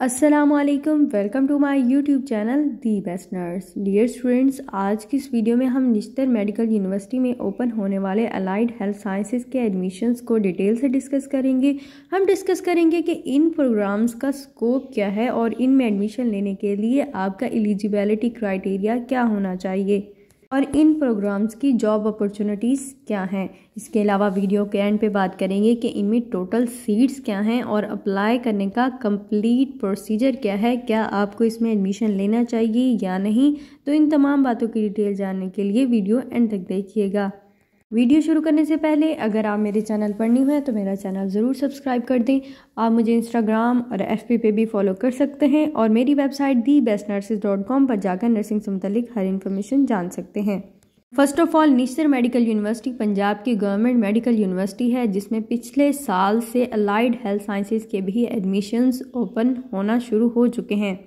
Aslam welcome to my YouTube channel the best nurse dear students आज की इस video में हम निश्तर मेडिकल यूनिवर्सिटी में ओपन होने वाले अलाइड हेल्थ साइंसेज के एडमिशन्स को डिटेल से डिस्कस करेंगे हम डिस्कस करेंगे कि इन प्रोग्राम्स का स्कोप क्या है और इनमें एडमिशन लेने के लिए आपका एलिजिबिलिटी क्राइटेरिया क्या होना चाहिए और इन प्रोग्राम्स की जॉब अपॉर्चुनिटीज़ क्या हैं इसके अलावा वीडियो के एंड पे बात करेंगे कि इनमें टोटल सीट्स क्या हैं और अप्लाई करने का कंप्लीट प्रोसीजर क्या है क्या आपको इसमें एडमिशन लेना चाहिए या नहीं तो इन तमाम बातों की डिटेल जानने के लिए वीडियो एंड तक देखिएगा वीडियो शुरू करने से पहले अगर आप मेरे चैनल पर नहीं हुए तो मेरा चैनल ज़रूर सब्सक्राइब कर दें आप मुझे इंस्टाग्राम और एफ पे भी फॉलो कर सकते हैं और मेरी website the best nurses dot com पर जाकर नर्सिंग से मुतलिक हर इन्फॉर्मेशन जान सकते हैं first of all Nishtar medical university Punjab की गवर्नमेंट मेडिकल यूनिवर्सिटी है जिसमें पिछले साल से अलाइड हेल्थ साइंसेज के भी एडमिशन्स ओपन होना शुरू हो चुके हैं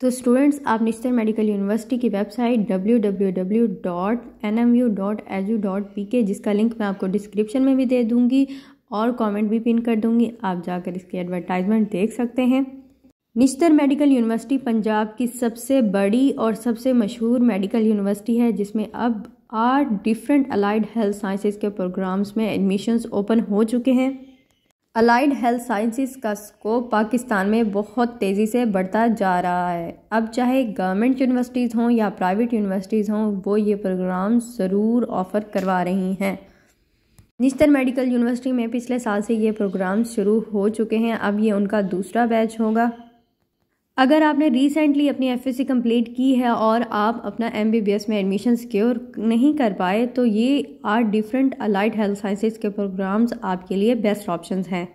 तो स्टूडेंट्स आप निश्चर मेडिकल यूनिवर्सिटी की वेबसाइट www.nmu.edu.pk जिसका लिंक मैं आपको डिस्क्रिप्शन में भी दे दूंगी और कमेंट भी पिन कर दूंगी आप जाकर इसकी एडवर्टाइजमेंट देख सकते हैं निश्तर मेडिकल यूनिवर्सिटी पंजाब की सबसे बड़ी और सबसे मशहूर मेडिकल यूनिवर्सिटी है जिसमें अब आठ डिफरेंट अलाइड हेल्थ साइंसेज के प्रोग्राम्स में एडमिशन्स ओपन हो चुके हैं अलाइड हेल्थ साइंसिस का स्कोप पाकिस्तान में बहुत तेज़ी से बढ़ता जा रहा है अब चाहे गवर्नमेंट यूनिवर्सिटीज़ हों या प्राइवेट यूनिवर्सिटीज़ हों वो ये प्रोग्राम ज़रूर ऑफ़र करवा रही हैं निश्तर मेडिकल यूनिवर्सिटी में पिछले साल से ये प्रोग्राम शुरू हो चुके हैं अब ये उनका दूसरा बैच होगा अगर आपने रिसेंटली अपनी एफ एस कंप्लीट की है और आप अपना एम बी बी एस में एडमिशन सिक्योर नहीं कर पाए तो ये are different allied health sciences के प्रोग्राम्स आपके लिए बेस्ट ऑप्शन हैं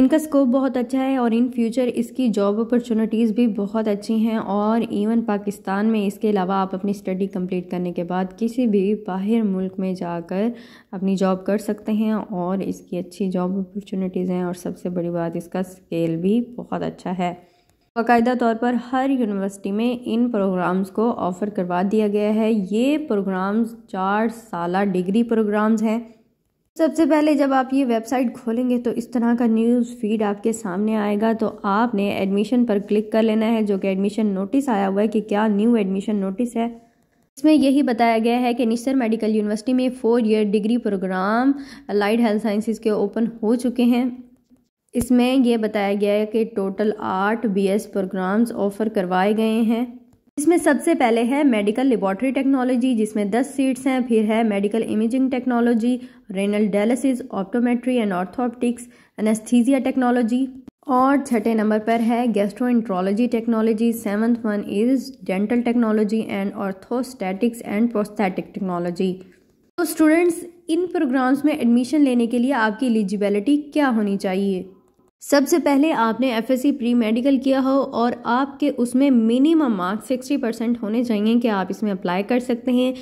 इनका स्कोप बहुत अच्छा है और इन फ्यूचर इसकी जॉब अपॉर्चुनिटीज़ भी बहुत अच्छी हैं और इवन पाकिस्तान में इसके अलावा आप अपनी स्टडी कंप्लीट करने के बाद किसी भी बाहर मुल्क में जाकर अपनी जॉब कर सकते हैं और इसकी अच्छी जॉब अपॉर्चुनिटीज़ हैं और सबसे बड़ी बात इसका स्केल भी बहुत अच्छा है बाकायदा तौर पर हर यूनिवर्सिटी में इन प्रोग्राम्स को ऑफ़र करवा दिया गया है ये प्रोग्राम्स चार साल डिग्री प्रोग्राम्स हैं सबसे पहले जब आप ये वेबसाइट खोलेंगे तो इस तरह का न्यूज़ फीड आपके सामने आएगा तो आपने एडमिशन पर क्लिक कर लेना है जो कि एडमिशन नोटिस आया हुआ है कि क्या न्यू एडमिशन नोटिस है इसमें यही बताया गया है कि निश्चर मेडिकल यूनिवर्सिटी में four year degree programme allied health sciences के ओपन हो चुके हैं इसमें यह बताया गया है कि टोटल आठ बी एस प्रोग्राम्स ऑफ़र करवाए गए हैं इसमें सबसे पहले है मेडिकल लेबॉर्टरी टेक्नोलॉजी जिसमें 10 सीट्स हैं फिर है medical imaging technology renal dialysis optometry and orthoptics anaesthesia technology और छठे नंबर पर है gastro gastroenterology technology seventh one is dental technology and orthostatics and prosthetic technology तो स्टूडेंट्स इन प्रोग्राम्स में एडमिशन लेने के लिए आपकी एलिजिबिलिटी क्या होनी चाहिए सबसे पहले आपने F S C pre medical किया हो और आपके उसमें मिनिमम मार्क्स सिक्सटी परसेंट होने चाहिए कि आप इसमें अप्लाई कर सकते हैं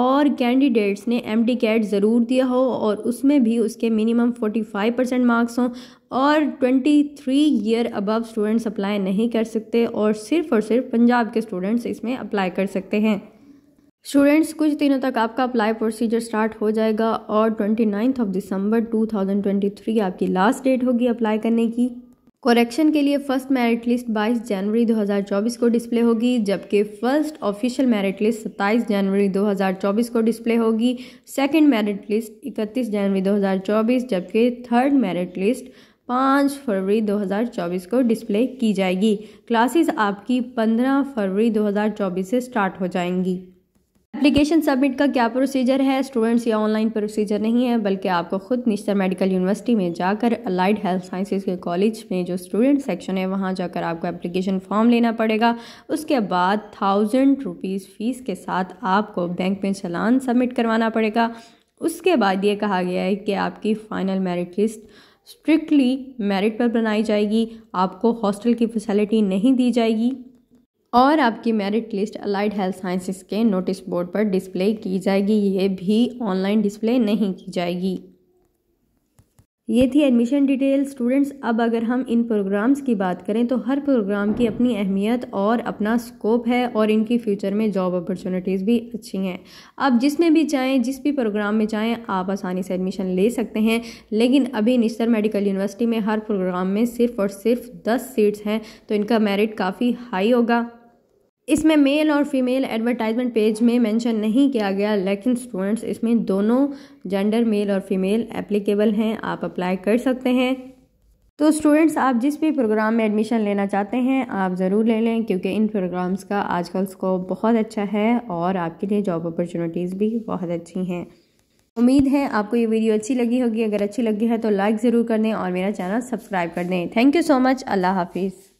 और कैंडिडेट्स ने एम डी कैट ज़रूर दिया हो और उसमें भी उसके मिनिमम फाइव परसेंट मार्क्स हों और twenty three year above students apply नहीं कर सकते और सिर्फ़ और सिर्फ पंजाब के स्टूडेंट्स इसमें अप्लाई कर सकते हैं स्टूडेंट्स कुछ दिनों तक आपका अप्लाई प्रोसीजर स्टार्ट हो जाएगा और ट्वेंटी नाइन्थ ऑफ दिसंबर 2023 आपकी लास्ट डेट होगी अप्लाई करने की करेक्शन के लिए फर्स्ट मेरिट लिस्ट 22 जनवरी 2024 को डिस्प्ले होगी जबकि फर्स्ट ऑफिशियल मेरिट लिस्ट 27 जनवरी 2024 को डिस्प्ले होगी सेकंड मेरिट लिस्ट 31 जनवरी 2024 जबकि थर्ड मेरिट लिस्ट पाँच फरवरी 2024 को डिस्प्ले की जाएगी क्लासेस आपकी 15 फरवरी 2024 से स्टार्ट हो जाएंगी एप्लीकेशन सबमिट का क्या प्रोसीजर है स्टूडेंट्स या ऑनलाइन प्रोसीजर नहीं है बल्कि आपको खुद निश्चर मेडिकल यूनिवर्सिटी में जाकर अलाइड हेल्थ साइंसेज के कॉलेज में जो स्टूडेंट सेक्शन है वहाँ जाकर आपको एप्लीकेशन फॉर्म लेना पड़ेगा उसके बाद थाउजेंड रुपीज़ फ़ीस के साथ आपको बैंक में चलान सबमिट करवाना पड़ेगा उसके बाद ये कहा गया है कि आपकी final merit list strictly merit पर बनाई जाएगी आपको हॉस्टल की फैसिलिटी नहीं दी जाएगी और आपकी merit list allied health sciences के नोटिस बोर्ड पर डिस्प्ले की जाएगी ये भी ऑनलाइन डिस्प्ले नहीं की जाएगी ये थी एडमिशन डिटेल स्टूडेंट्स अब अगर हम इन प्रोग्राम्स की बात करें तो हर प्रोग्राम की अपनी अहमियत और अपना स्कोप है और इनकी फ्यूचर में जॉब अपॉर्चुनिटीज़ भी अच्छी हैं आप जिसमें भी चाहें जिस भी प्रोग्राम में चाहें आप आसानी से एडमिशन ले सकते हैं लेकिन अभी निस्तर मेडिकल यूनिवर्सिटी में हर प्रोग्राम में सिर्फ और सिर्फ दस सीट्स हैं तो इनका मेरिट काफ़ी हाई होगा इसमें मेल और फीमेल एडवर्टाइजमेंट पेज में मेंशन नहीं किया गया लेकिन स्टूडेंट्स इसमें दोनों जेंडर मेल और फीमेल एप्लीकेबल हैं आप अप्लाई कर सकते हैं तो स्टूडेंट्स आप जिस भी प्रोग्राम में एडमिशन लेना चाहते हैं आप ज़रूर ले लें क्योंकि इन प्रोग्राम्स का आजकल स्कोप बहुत अच्छा है और आपके लिए जॉब अपॉर्चुनिटीज़ भी बहुत अच्छी हैं उम्मीद है आपको ये वीडियो अच्छी लगी होगी अगर अच्छी लगी है तो लाइक ज़रूर कर दें और मेरा चैनल सब्सक्राइब कर दें थैंक यू सो मच अल्लाह हाफिज़